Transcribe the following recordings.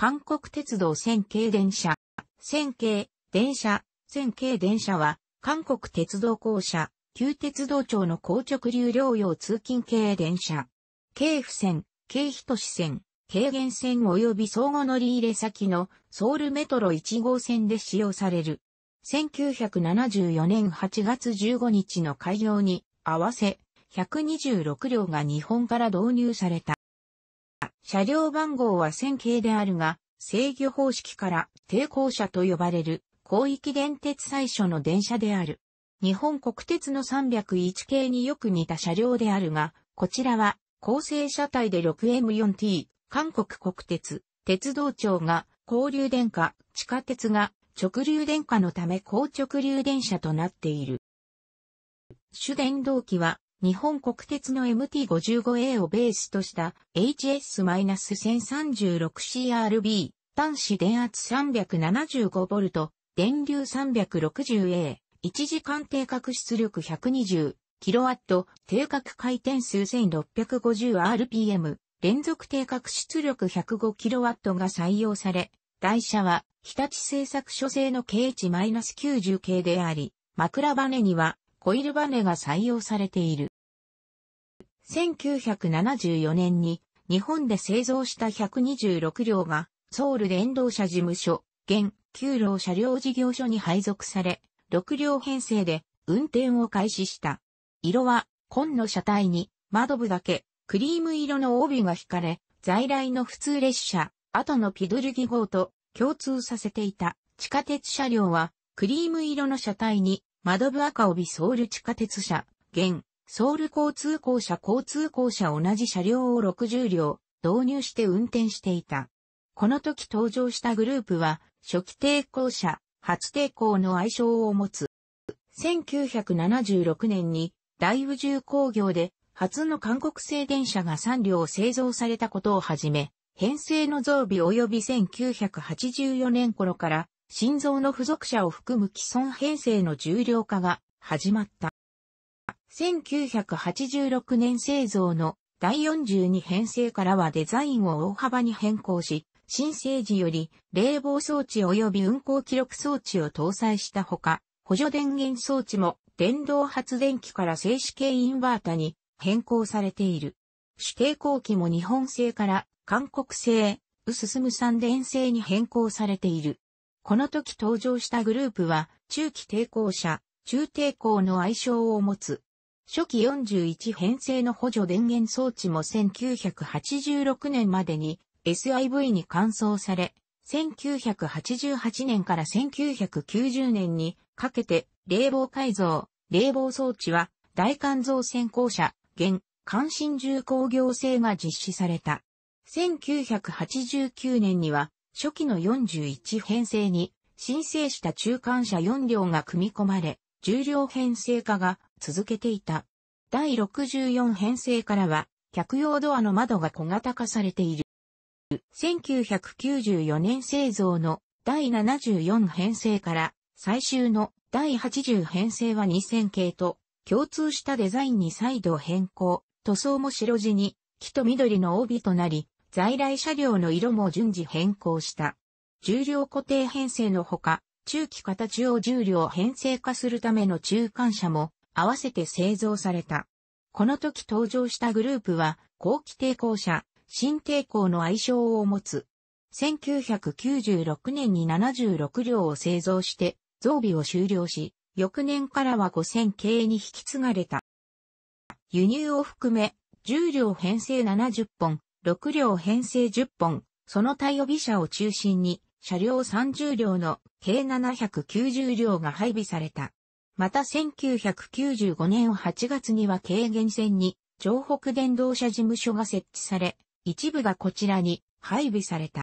韓国鉄道線系電車。線系、電車、線系電車は、韓国鉄道公社、旧鉄道庁の高直流療養通勤系電車。京府線、京都市線、軽減線及び相互乗り入れ先のソウルメトロ1号線で使用される。1974年8月15日の開業に合わせ126両が日本から導入された。車両番号は線形であるが、制御方式から抵抗車と呼ばれる広域電鉄最初の電車である。日本国鉄の301系によく似た車両であるが、こちらは構成車体で 6M4T、韓国国鉄、鉄道庁が交流電化、地下鉄が直流電化のため高直流電車となっている。主電動機は日本国鉄の MT55A をベースとした HS-1036CRB 端子電圧 375V 電流 360A 1時間定格出力 120kW 定格回転数 1650rpm 連続定格出力 105kW が採用され、台車は日立製作所製の KH-90 系であり、枕バネにはコイルバネが採用されている。1974年に日本で製造した126両がソウル電動車事務所、現給料車両事業所に配属され、6両編成で運転を開始した。色は紺の車体に窓部だけクリーム色の帯が引かれ、在来の普通列車、後のピドルギ号と共通させていた地下鉄車両はクリーム色の車体にマドブ赤帯ソウル地下鉄車、現、ソウル交通公社交通公社同じ車両を60両、導入して運転していた。この時登場したグループは、初期抵抗車、初抵抗の愛称を持つ。1976年に、大宇宙工業で、初の韓国製電車が3両製造されたことをはじめ、編成の増備及び1984年頃から、心臓の付属者を含む既存編成の重量化が始まった。1986年製造の第42編成からはデザインを大幅に変更し、新生時より冷房装置及び運行記録装置を搭載したほか、補助電源装置も電動発電機から静止系インバータに変更されている。指定後期も日本製から韓国製、ウススム三電製に変更されている。この時登場したグループは、中期抵抗者、中抵抗の愛称を持つ。初期41編成の補助電源装置も1986年までに SIV に換装され、1988年から1990年にかけて冷房改造、冷房装置は大肝臓先行車、現、関心重工業制が実施された。1989年には初期の41編成に申請した中間車4両が組み込まれ、重量編成化が続けていた。第64編成からは、客用ドアの窓が小型化されている。1994年製造の第74編成から最終の第80編成は2000系と共通したデザインに再度変更、塗装も白地に木と緑の帯となり、在来車両の色も順次変更した。重量固定編成のほか、中期形を重量編成化するための中間車も合わせて製造された。この時登場したグループは、後期抵抗車、新抵抗の愛称を持つ。1996年に76両を製造して、増備を終了し、翌年からは5000系に引き継がれた。輸入を含め、重量編成70本、6両編成10本、その対備車を中心に、車両30両の計790両が配備された。また1995年8月には軽減線に、城北電動車事務所が設置され、一部がこちらに配備された。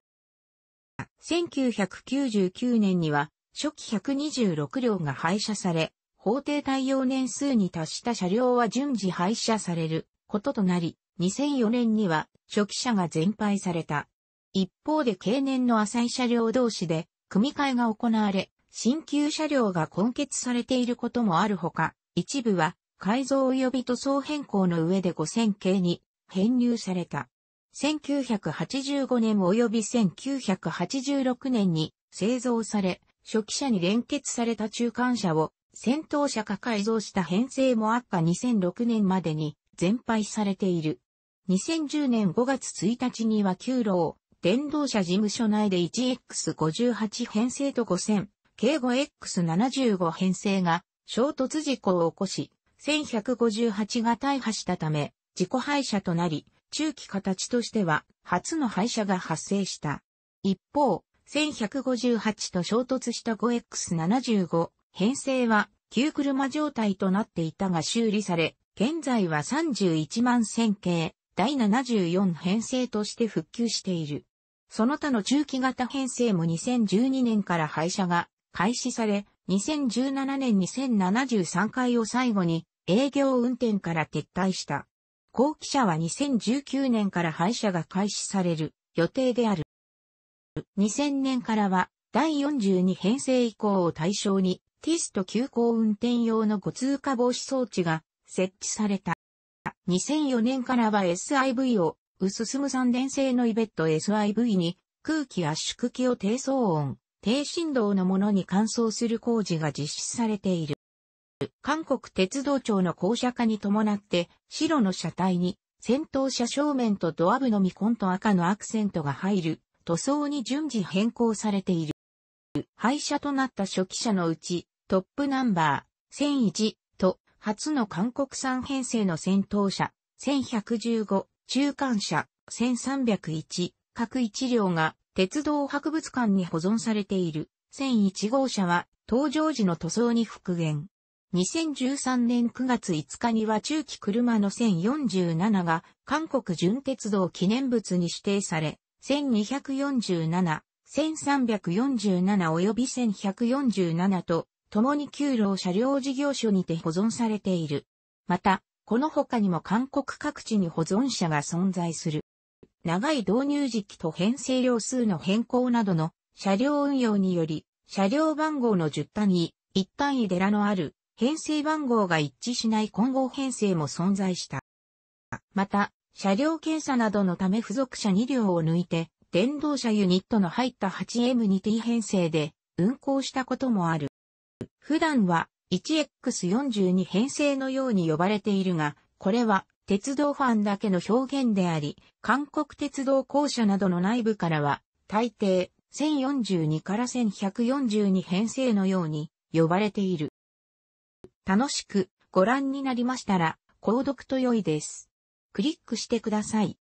1999年には、初期126両が廃車され、法定対応年数に達した車両は順次廃車されることとなり、2004年には初期車が全廃された。一方で経年の浅い車両同士で、組み替えが行われ、新旧車両が根結されていることもあるほか、一部は改造及び塗装変更の上で5000系に編入された。1985年及び1986年に製造され、初期車に連結された中間車を先頭車か改造した編成もあった2006年までに全廃されている。2010年5月1日には9を電動車事務所内で 1X58 編成と5000、計 5X75 編成が衝突事故を起こし、1158が大破したため、自己廃車となり、中期形としては初の廃車が発生した。一方、1158と衝突した 5X75 編成は旧車状態となっていたが修理され、現在は31万1000系第74編成として復旧している。その他の中期型編成も2012年から廃車が開始され、2017年2 0 7 3回を最後に営業運転から撤退した。後期車は2019年から廃車が開始される予定である。2000年からは第42編成以降を対象にティスト急行運転用のご通過防止装置が設置された。2004年からは SIV を、薄すむ三電製のイベット SIV に、空気圧縮機を低騒音、低振動のものに換装する工事が実施されている。韓国鉄道庁の校舎化に伴って、白の車体に、先頭車正面とドア部のみコンと赤のアクセントが入る、塗装に順次変更されている。廃車となった初期車のうち、トップナンバー、1001、初の韓国産編成の戦闘車、1115、中間車、1301、各1両が鉄道博物館に保存されている。1001号車は登場時の塗装に復元。2013年9月5日には中期車の1047が韓国純鉄道記念物に指定され、1247、1347及び1147と共に給料車両事業所にて保存されている。また、この他にも韓国各地に保存者が存在する。長い導入時期と編成量数の変更などの車両運用により、車両番号の10単位、1単位寺のある編成番号が一致しない混合編成も存在した。また、車両検査などのため付属車2両を抜いて、電動車ユニットの入った 8M2T 編成で運行したこともある。普段は 1X42 編成のように呼ばれているが、これは鉄道ファンだけの表現であり、韓国鉄道公社などの内部からは、大抵1042から1142編成のように呼ばれている。楽しくご覧になりましたら、購読と良いです。クリックしてください。